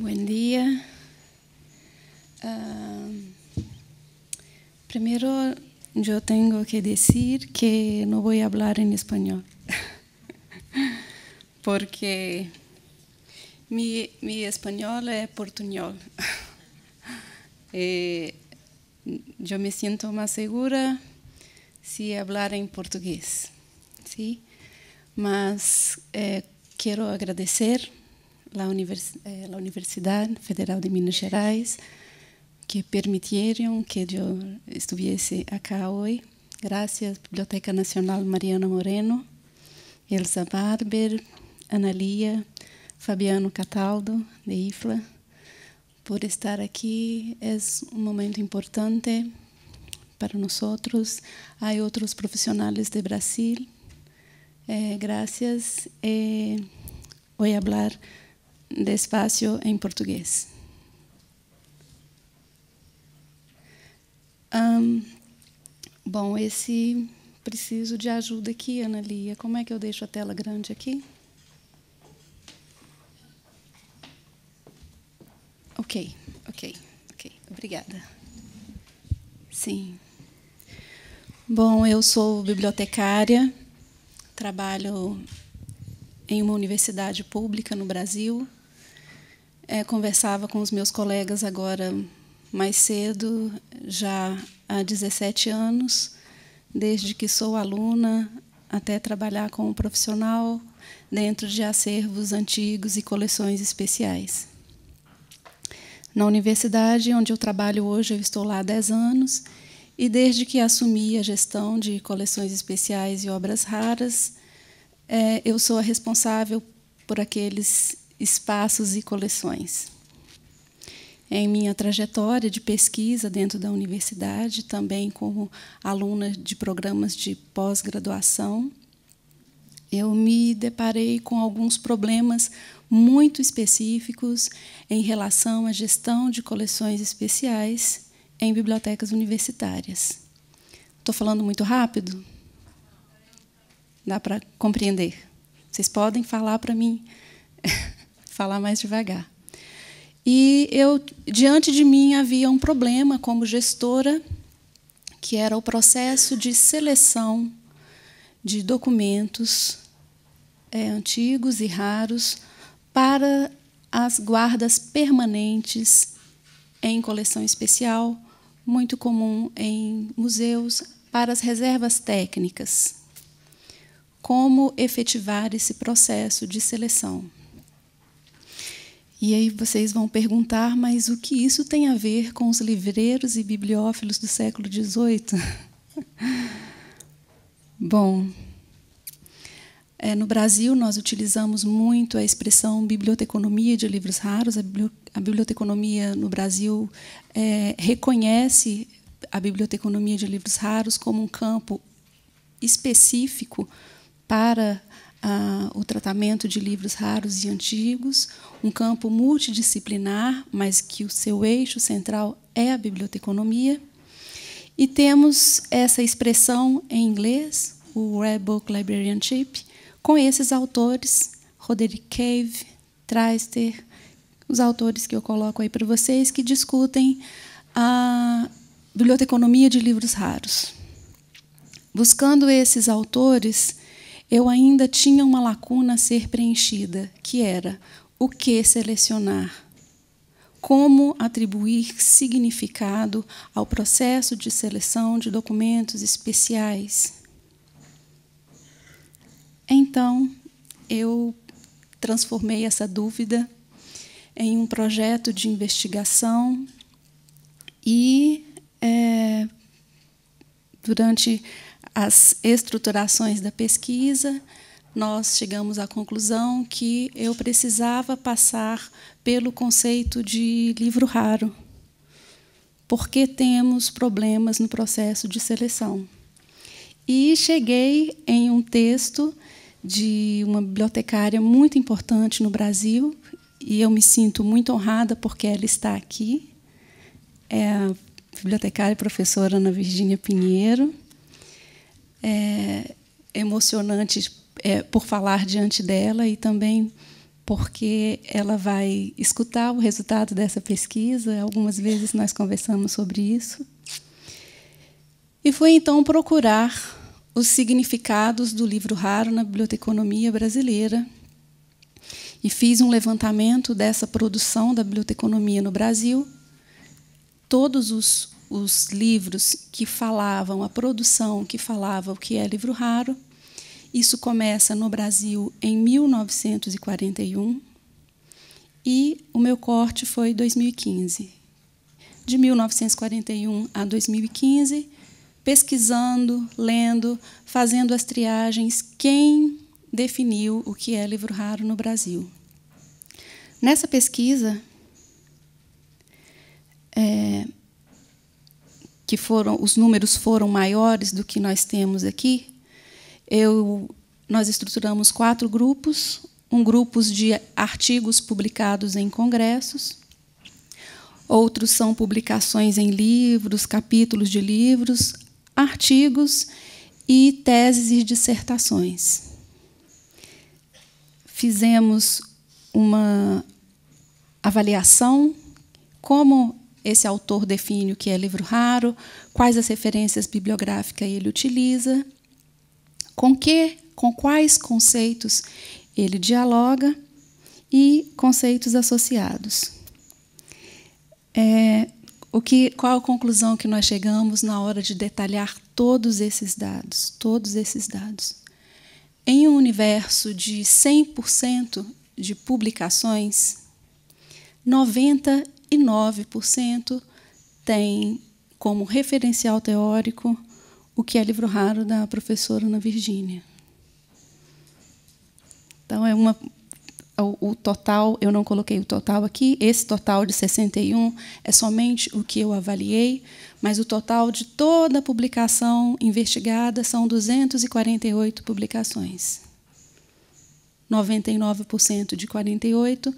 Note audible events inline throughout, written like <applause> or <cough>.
Buen día. Ah, primero, yo tengo que decir que no voy a hablar en español, <laughs> porque mi, español es portuñol. <laughs> Eh, yo me siento más segura si hablar en portugués, ¿sí? Mas eh, quiero agradecer la, univers eh, la Universidad Federal de Minas Gerais, que permitieron que yo estuviese acá hoy. Gracias, Biblioteca Nacional Mariana Moreno, Elsa Barber, Analia, Fabiano Cataldo, de IFLA, por estar aqui. É um momento importante para nós. Há outros profissionais de Brasil. Eh, gracias. Eh, vou falar despacio em português. Um, bom, esse preciso de ajuda aqui, Ana Lia. Como é que eu deixo a tela grande aqui? Ok, ok, ok. Obrigada. Sim. Bom, eu sou bibliotecária, trabalho em uma universidade pública no Brasil, é, conversava com os meus colegas agora mais cedo, já há 17 anos, desde que sou aluna até trabalhar como profissional dentro de acervos antigos e coleções especiais. Na universidade onde eu trabalho hoje, eu estou lá há 10 anos, e desde que assumi a gestão de coleções especiais e obras raras, é, eu sou a responsável por aqueles espaços e coleções. É em minha trajetória de pesquisa dentro da universidade, também como aluna de programas de pós-graduação, eu me deparei com alguns problemas muito específicos em relação à gestão de coleções especiais em bibliotecas universitárias. Estou falando muito rápido? Dá para compreender? Vocês podem falar para mim <laughs> falar mais devagar. E eu, diante de mim havia um problema como gestora, que era o processo de seleção de documentos é, antigos e raros para as guardas permanentes em coleção especial, muito comum em museus, para as reservas técnicas. Como efetivar esse processo de seleção? E aí vocês vão perguntar, mas o que isso tem a ver com os livreiros e bibliófilos do século XVIII? <laughs> Bom, é, no Brasil nós utilizamos muito a expressão biblioteconomia de livros raros. A, bibli a biblioteconomia no Brasil é, reconhece a biblioteconomia de livros raros como um campo específico para ah, o tratamento de livros raros e antigos, um campo multidisciplinar, mas que o seu eixo central é a biblioteconomia. E temos essa expressão em inglês, o Rare Book Librarianship, com esses autores, Roderick Cave, Traister, os autores que eu coloco aí para vocês, que discutem a biblioteconomia de livros raros. Buscando esses autores, eu ainda tinha uma lacuna a ser preenchida, que era o que selecionar, como atribuir significado ao processo de seleção de documentos especiais. Então, eu transformei essa dúvida em um projeto de investigação e, é, durante as estruturações da pesquisa, nós chegamos à conclusão que eu precisava passar pelo conceito de livro raro, porque temos problemas no processo de seleção. E cheguei em um texto de uma bibliotecária muito importante no Brasil, e eu me sinto muito honrada porque ela está aqui. É a bibliotecária e professora Ana Virgínia Pinheiro é, emocionante é, por falar diante dela e também porque ela vai escutar o resultado dessa pesquisa. Algumas vezes nós conversamos sobre isso. E fui então procurar os significados do livro raro na biblioteconomia brasileira e fiz um levantamento dessa produção da biblioteconomia no Brasil, todos os os livros que falavam, a produção que falava o que é livro raro. Isso começa no Brasil em 1941 e o meu corte foi 2015. De 1941 a 2015, pesquisando, lendo, fazendo as triagens, quem definiu o que é livro raro no Brasil. Nessa pesquisa, é, que foram os números foram maiores do que nós temos aqui, eu, nós estruturamos quatro grupos, um grupo de artigos publicados em congressos, outros são publicações em livros, capítulos de livros, artigos e teses e dissertações. Fizemos uma avaliação como esse autor define o que é livro raro, quais as referências bibliográficas ele utiliza, com que, com quais conceitos ele dialoga e conceitos associados. É, o que, qual a conclusão que nós chegamos na hora de detalhar todos esses dados, todos esses dados? Em um universo de 100% de publicações, 90 e 9% tem como referencial teórico o que é livro raro da professora Ana Virgínia. Então é uma o, o total, eu não coloquei o total aqui, esse total de 61 é somente o que eu avaliei, mas o total de toda a publicação investigada são 248 publicações. 99% de 48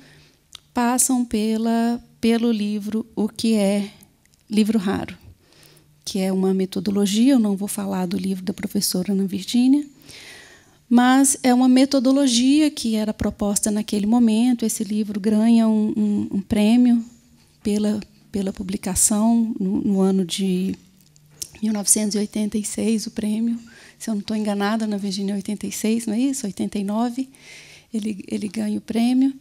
passam pela, pelo livro O que é Livro Raro, que é uma metodologia, eu não vou falar do livro da professora Ana Virgínia, mas é uma metodologia que era proposta naquele momento. Esse livro ganha um, um, um prêmio pela, pela publicação no, no, ano de 1986, o prêmio. Se eu não estou enganada, na Virgínia 86, é não é isso? 89, ele, ele ganha o prêmio.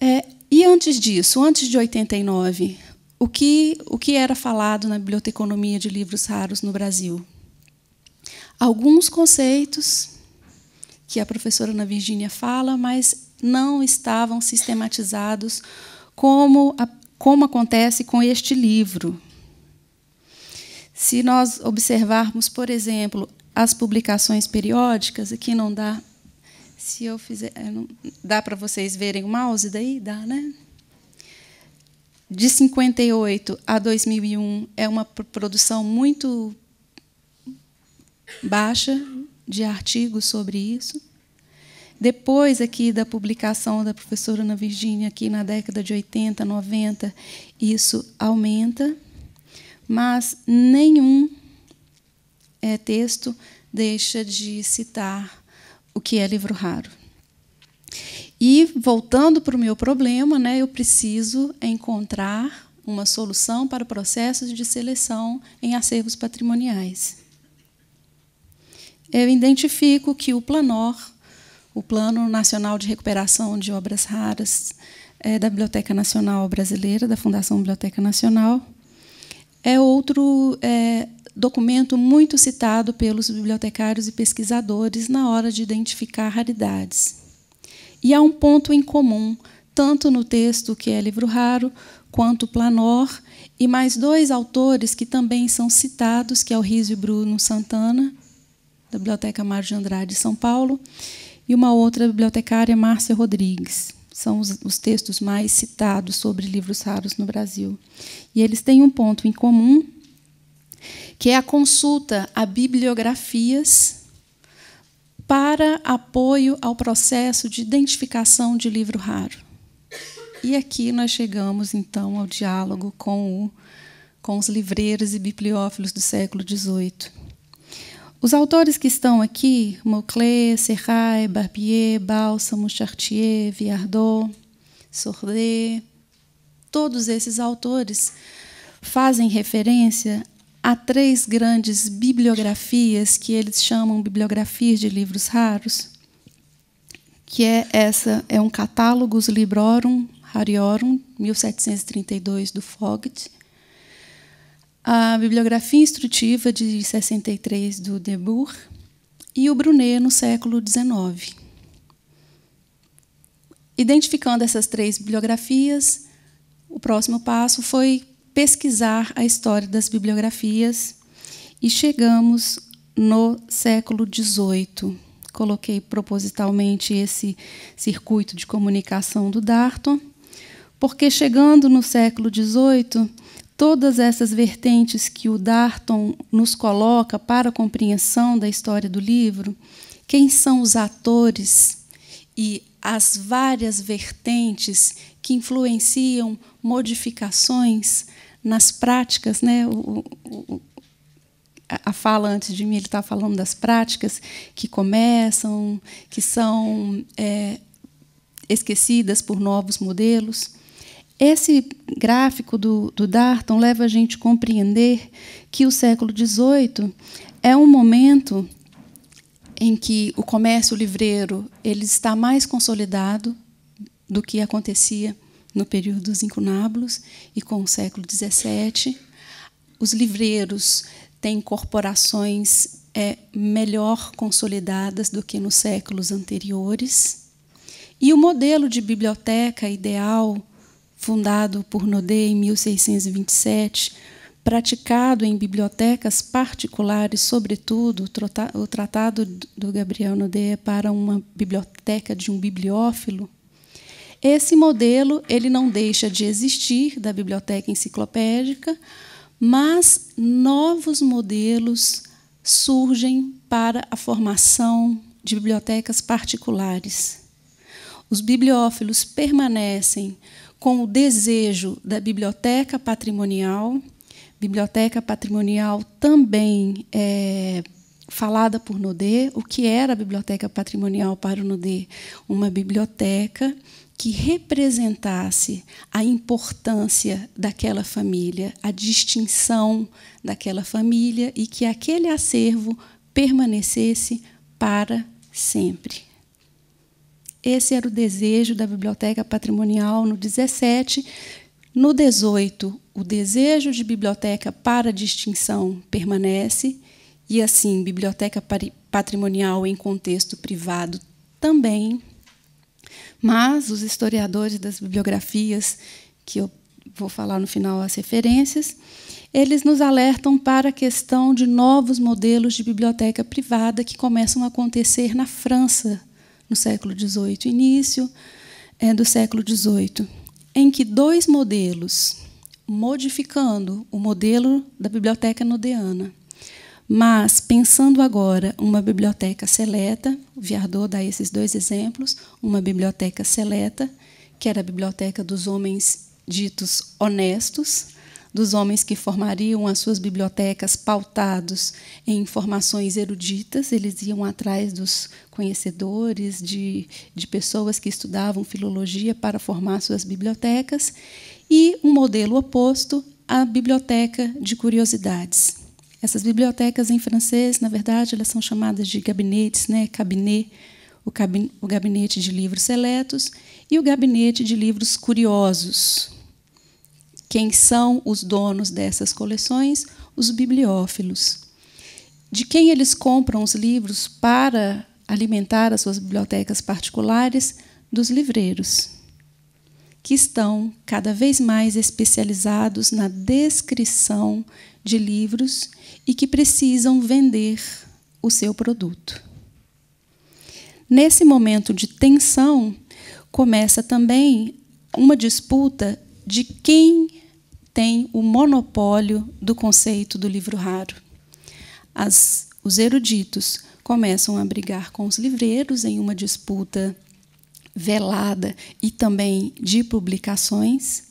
É, e antes disso, antes de 89, o que, o que era falado na biblioteconomia de livros raros no Brasil? Alguns conceitos que a professora Ana Virgínia fala, mas não estavam sistematizados como, a, como acontece com este livro. Se nós observarmos, por exemplo, as publicações periódicas, aqui não dá se eu fizer. Eu não, dá para vocês verem o mouse daí? Dá, né? De 58 a 2001 é uma produção muito baixa de artigos sobre isso. Depois aqui da publicação da professora Ana Virginia, aqui na década de 80, 90, isso aumenta, mas nenhum é, texto deixa de citar o que é livro raro. E voltando para o meu problema, né, eu preciso encontrar uma solução para processos de seleção em acervos patrimoniais. Eu identifico que o Planor, o Plano Nacional de Recuperação de Obras Raras é da Biblioteca Nacional Brasileira, da Fundação Biblioteca Nacional, é outro é, documento muito citado pelos bibliotecários e pesquisadores na hora de identificar raridades. E há um ponto em comum, tanto no texto que é livro raro, quanto Planor, e mais dois autores que também são citados, que é o e Bruno Santana, da Biblioteca Mário de Andrade, São Paulo, e uma outra bibliotecária, Márcia Rodrigues. São os, os, textos mais citados sobre livros raros no Brasil. E eles têm um ponto em comum, que é a consulta a bibliografias para apoio ao processo de identificação de livro raro. E aqui nós chegamos, então, ao diálogo com, o, com os livreiros e bibliófilos do século XVIII. Os autores que estão aqui, Mauclé, Serrai, Barbier, Bálsamo, Chartier, Viardot, Sordet, todos esses autores fazem referência há três grandes bibliografias que eles chamam bibliografias de livros raros, que é essa é um catálogo Librorum Rariorum 1732 do fogg a bibliografia instrutiva de 63 do Debur e o Brunet no século XIX. Identificando essas três bibliografias, o próximo passo foi pesquisar a história das bibliografias e chegamos no século XVIII. Coloquei propositalmente esse circuito de comunicação do Darton, porque chegando no século XVIII, todas essas vertentes que o Darton nos coloca para a compreensão da história do livro, quem são os atores e as várias vertentes que influenciam modificações nas práticas, né? O, o, a fala antes de mim, ele está falando das práticas que começam, que são é, esquecidas por novos modelos. Esse gráfico do, do Darton leva a gente a compreender que o século XVIII é um momento em que o comércio livreiro ele está mais consolidado do que acontecia no período dos incunábulos e com o século XVII. Os livreiros têm corporações é, melhor consolidadas do que nos séculos anteriores. E o modelo de biblioteca ideal, fundado por Nodé em 1627, praticado em bibliotecas particulares, sobretudo, o Tratado do Gabriel Nodé para uma biblioteca de um bibliófilo, esse modelo ele não deixa de existir da biblioteca enciclopédica, mas novos modelos surgem para a formação de bibliotecas particulares. Os bibliófilos permanecem com o desejo da biblioteca patrimonial, biblioteca patrimonial também é, falada por Nodê, o que era a biblioteca patrimonial para o Nodê? Uma biblioteca que representasse a importância daquela família, a distinção daquela família e que aquele acervo permanecesse para sempre. Esse era o desejo da Biblioteca Patrimonial no 17. No 18, o desejo de biblioteca para distinção permanece, e assim, biblioteca patrimonial em contexto privado também mas os historiadores das bibliografias, que eu vou falar no final as referências, eles nos alertam para a questão de novos modelos de biblioteca privada que começam a acontecer na França no século XVIII, início eh, do século XVIII, em que dois modelos, modificando o modelo da biblioteca nodeana, mas, pensando agora, uma biblioteca seleta, o Viardot dá esses dois exemplos, uma biblioteca seleta, que era a biblioteca dos homens ditos honestos, dos homens que formariam as suas bibliotecas pautados em informações eruditas, eles iam atrás dos conhecedores, de, de pessoas que estudavam filologia para formar suas bibliotecas, e um modelo oposto, a biblioteca de curiosidades. Essas bibliotecas em francês, na verdade, elas são chamadas de gabinetes, né? Cabinet, o, cabin, o gabinete de livros seletos e o gabinete de livros curiosos. Quem são os donos dessas coleções? Os bibliófilos. De quem eles compram os livros para alimentar as suas bibliotecas particulares? Dos livreiros que estão cada vez mais especializados na descrição de livros e que precisam vender o seu produto. Nesse momento de tensão, começa também uma disputa de quem tem o monopólio do conceito do livro raro. As, os eruditos começam a brigar com os livreiros em uma disputa velada e também de publicações.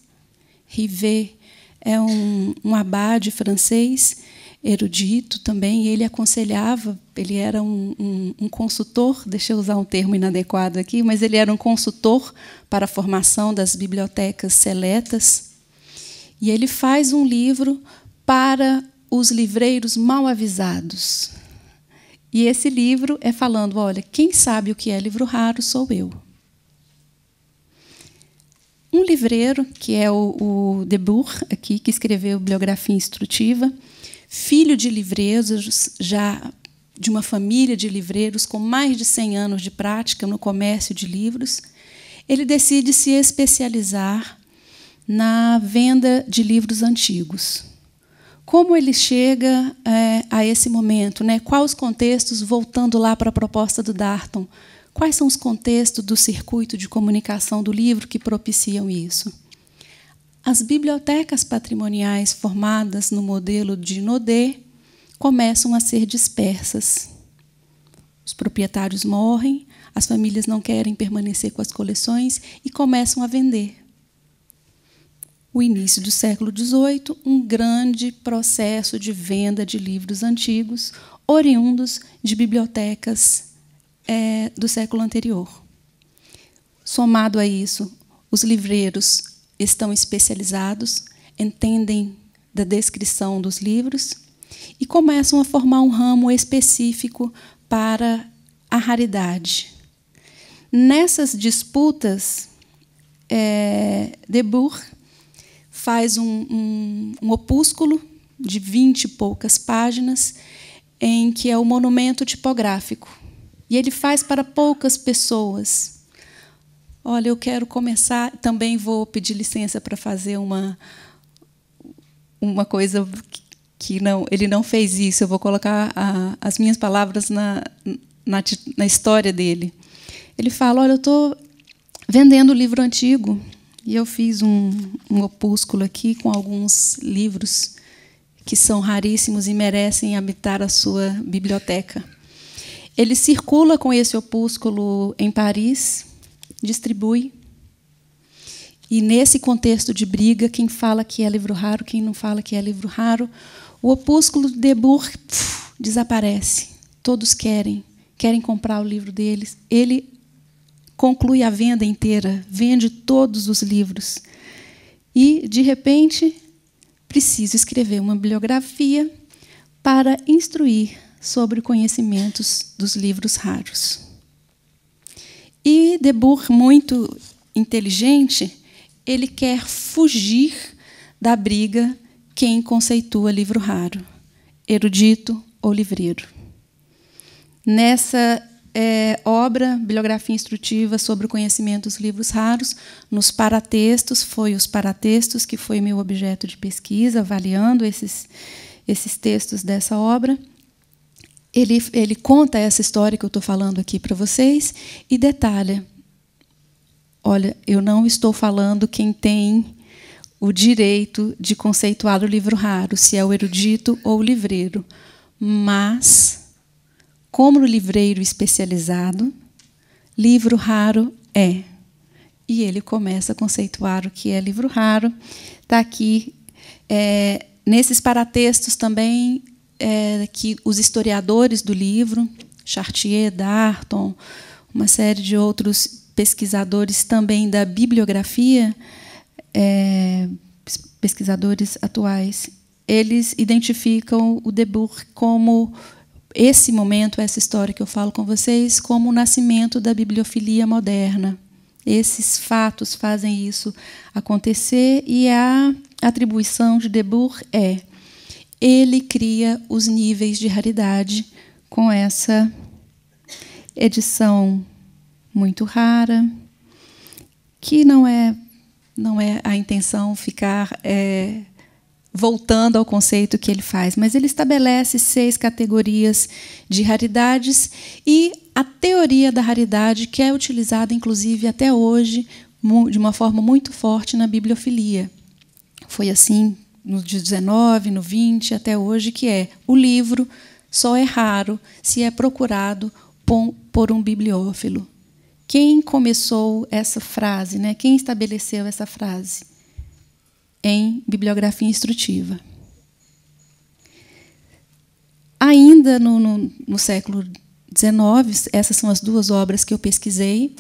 Rivet é um, um abade francês, erudito também, e ele aconselhava, ele era um, um, um, consultor, deixa eu usar um termo inadequado aqui, mas ele era um consultor para a formação das bibliotecas seletas. E ele faz um livro para os livreiros mal avisados. E esse livro é falando, olha, quem sabe o que é livro raro sou eu um livreiro, que é o, o Debur, aqui, que escreveu Bibliografia Instrutiva, filho de livreiros, já de uma família de livreiros com mais de 100 anos de prática no comércio de livros, ele decide se especializar na venda de livros antigos. Como ele chega é, a esse momento? Né? Quais os contextos, voltando lá para a proposta do Darton, Quais são os contextos do circuito de comunicação do livro que propiciam isso? As bibliotecas patrimoniais formadas no modelo de Nodê começam a ser dispersas. Os proprietários morrem, as famílias não querem permanecer com as coleções e começam a vender. O início do século XVIII, um grande processo de venda de livros antigos, oriundos de bibliotecas é, do século anterior. Somado a isso, os livreiros estão especializados, entendem da descrição dos livros e começam a formar um ramo específico para a raridade. Nessas disputas, é, faz um, um, um, opúsculo de vinte e poucas páginas em que é o monumento tipográfico e ele faz para poucas pessoas. Olha, eu quero começar, também vou pedir licença para fazer uma uma coisa que não, ele não fez isso. Eu vou colocar a, as minhas palavras na, na, na história dele. Ele fala: Olha, eu estou vendendo o livro antigo. E eu fiz um, um opúsculo aqui com alguns livros que são raríssimos e merecem habitar a sua biblioteca. Ele circula com esse opúsculo em Paris, distribui. E nesse contexto de briga, quem fala que é livro raro, quem não fala que é livro raro, o opúsculo de Debur desaparece. Todos querem, querem comprar o livro deles. Ele conclui a venda inteira, vende todos os livros. E, de repente, precisa escrever uma bibliografia para instruir sobre conhecimentos dos livros raros. E Debur, muito inteligente, ele quer fugir da briga quem conceitua livro raro, erudito ou livreiro. Nessa é, obra, bibliografia instrutiva sobre o conhecimento dos livros raros, nos paratextos, foi os paratextos que foi meu objeto de pesquisa, avaliando esses, esses textos dessa obra ele, ele conta essa história que eu estou falando aqui para vocês e detalha. Olha, eu não estou falando quem tem o direito de conceituar o livro raro, se é o erudito ou o livreiro. Mas, como o livreiro especializado, livro raro é. E ele começa a conceituar o que é livro raro. Está aqui. É, nesses paratextos também é, que os historiadores do livro, Chartier, Darton, uma série de outros pesquisadores também da bibliografia, é, pesquisadores atuais, eles identificam o Debur como esse momento, essa história que eu falo com vocês, como o nascimento da bibliofilia moderna. Esses fatos fazem isso acontecer e a atribuição de Debur é ele cria os níveis de raridade com essa edição muito rara, que não é não é a intenção ficar é, voltando ao conceito que ele faz, mas ele estabelece seis categorias de raridades e a teoria da raridade que é utilizada inclusive até hoje de uma forma muito forte na bibliofilia. Foi assim no 19, no 20, até hoje, que é o livro só é raro se é procurado por um bibliófilo. Quem começou essa frase, né? quem estabeleceu essa frase? Em bibliografia instrutiva. Ainda no, no, no século XIX, essas são as duas obras que eu pesquisei.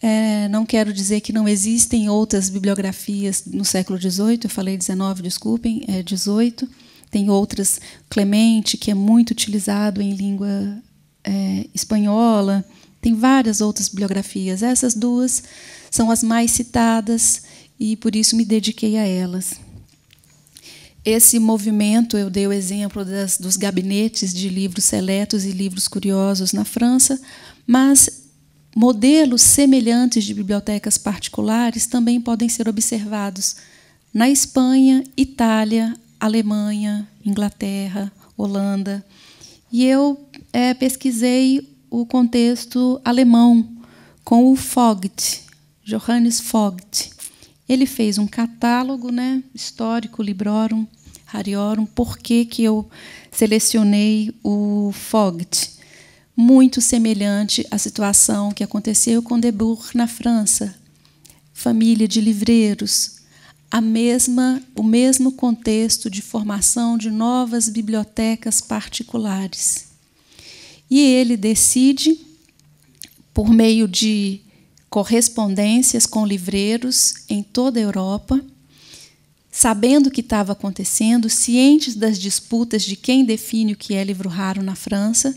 É, não quero dizer que não existem outras bibliografias no século XVIII, eu falei XIX, desculpem, é Tem outras, Clemente, que é muito utilizado em língua é, espanhola. Tem várias outras bibliografias. Essas duas são as mais citadas e por isso me dediquei a elas. Esse movimento, eu dei o exemplo das, dos gabinetes de livros seletos e livros curiosos na França, mas Modelos semelhantes de bibliotecas particulares também podem ser observados na Espanha, Itália, Alemanha, Inglaterra, Holanda. E eu é, pesquisei o contexto alemão com o Fogt, Johannes Fogt. Ele fez um catálogo né, histórico, Librorum, rariorum. por que, que eu selecionei o Fogt muito semelhante à situação que aconteceu com Debord na França. Família de livreiros, a mesma, o mesmo contexto de formação de novas bibliotecas particulares. E ele decide, por meio de correspondências com livreiros em toda a Europa, sabendo o que estava acontecendo, cientes das disputas de quem define o que é livro raro na França,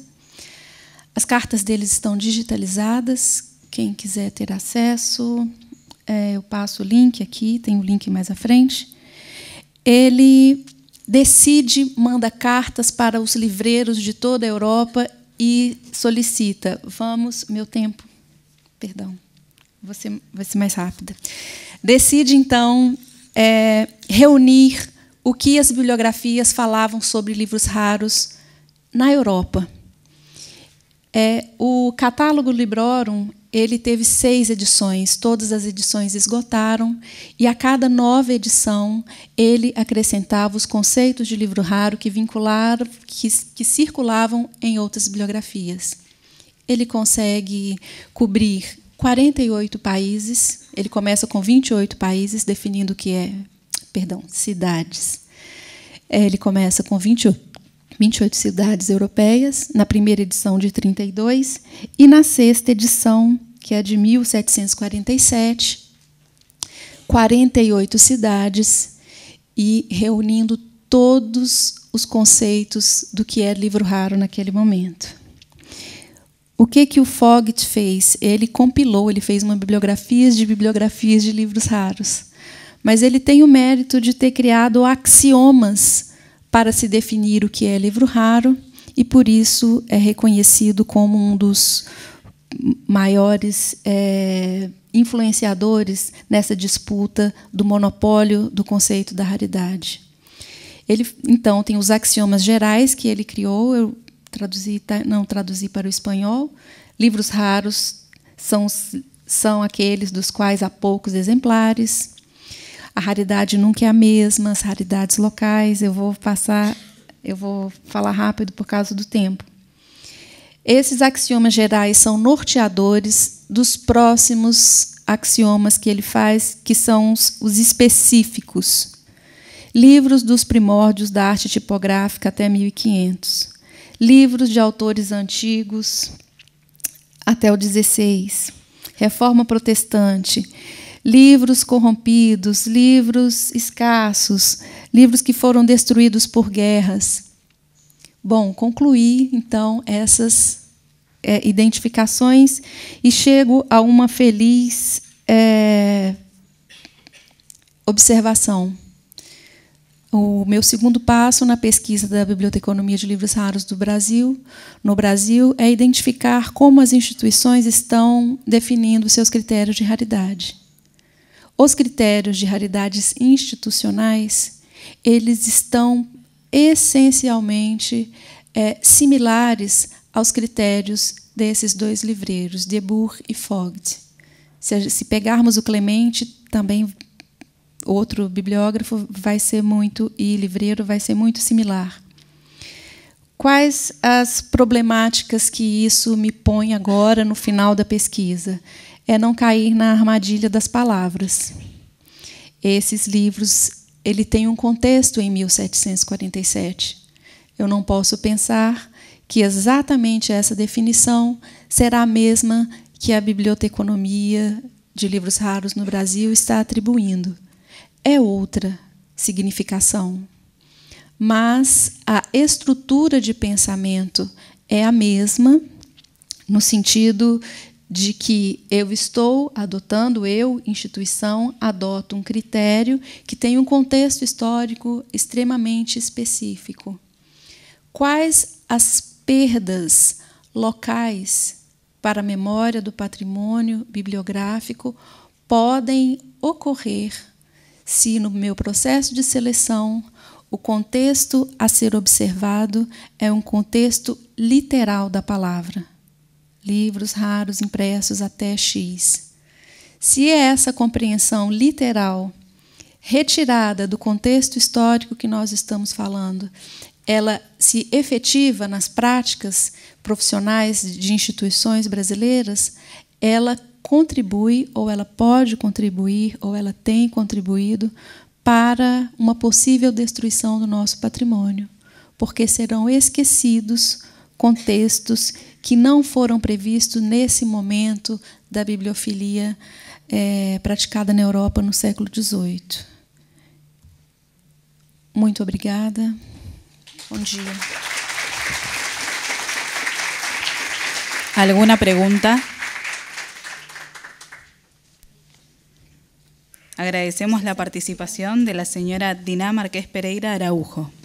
as cartas deles estão digitalizadas, quem quiser ter acesso, é, eu passo o link aqui, tem o link mais à frente. Ele decide, manda cartas para os livreiros de toda a Europa e solicita: vamos, meu tempo, perdão, você vai ser mais rápida. Decide então é, reunir o que as bibliografias falavam sobre livros raros na Europa. É, o catálogo Librorum ele teve seis edições, todas as edições esgotaram, e a cada nova edição ele acrescentava os conceitos de livro raro que, vincularam, que, que circulavam em outras bibliografias. Ele consegue cobrir 48 países, ele começa com 28 países, definindo o que é, perdão, cidades. É, ele começa com 28 28 cidades europeias, na primeira edição de 32, e na sexta edição, que é de 1747, 48 cidades, e reunindo todos os conceitos do que é livro raro naquele momento. O que que o Fogg fez? Ele compilou, ele fez uma bibliografia de bibliografias de livros raros. Mas ele tem o mérito de ter criado axiomas para se definir o que é livro raro e por isso é reconhecido como um dos maiores é, influenciadores nessa disputa do monopólio do conceito da raridade. Ele então tem os axiomas gerais que ele criou, eu traduzi, tá, não traduzi para o espanhol. Livros raros são, são aqueles dos quais há poucos exemplares a raridade nunca é a mesma, as raridades locais. Eu vou passar, eu vou falar rápido por causa do tempo. Esses axiomas gerais são norteadores dos próximos axiomas que ele faz, que são os, os específicos. Livros dos primórdios da arte tipográfica até 1500. Livros de autores antigos até o 16. Reforma protestante livros corrompidos, livros escassos, livros que foram destruídos por guerras. Bom, concluí então essas é, identificações e chego a uma feliz é, observação. O meu segundo passo na pesquisa da biblioteconomia de livros raros do Brasil, no Brasil, é identificar como as instituições estão definindo seus critérios de raridade os critérios de raridades institucionais, eles estão essencialmente é, similares aos critérios desses dois livreiros, Debur e Vogt. Se, se pegarmos o Clemente, também outro bibliógrafo vai ser muito e livreiro vai ser muito similar. Quais as problemáticas que isso me põe agora no final da pesquisa? é não cair na armadilha das palavras. Esses livros, ele tem um contexto em 1747. Eu não posso pensar que exatamente essa definição será a mesma que a biblioteconomia de livros raros no Brasil está atribuindo. É outra significação. Mas a estrutura de pensamento é a mesma, no sentido de que eu estou adotando, eu, instituição, adoto um critério que tem um contexto histórico extremamente específico. Quais as perdas locais para a memória do patrimônio bibliográfico podem ocorrer se, no meu processo de seleção, o contexto a ser observado é um contexto literal da palavra? livros raros impressos até X. Se é essa compreensão literal, retirada do contexto histórico que nós estamos falando, ela se efetiva nas práticas profissionais de instituições brasileiras, ela contribui, ou ela pode contribuir, ou ela tem contribuído para uma possível destruição do nosso patrimônio, porque serão esquecidos contextos que não foram previstos nesse momento da bibliofilia é, praticada na Europa no século XVIII. Muito obrigada. Bom dia. Alguma pergunta? Agradecemos a participação da senhora Diná Marqués Pereira Araújo.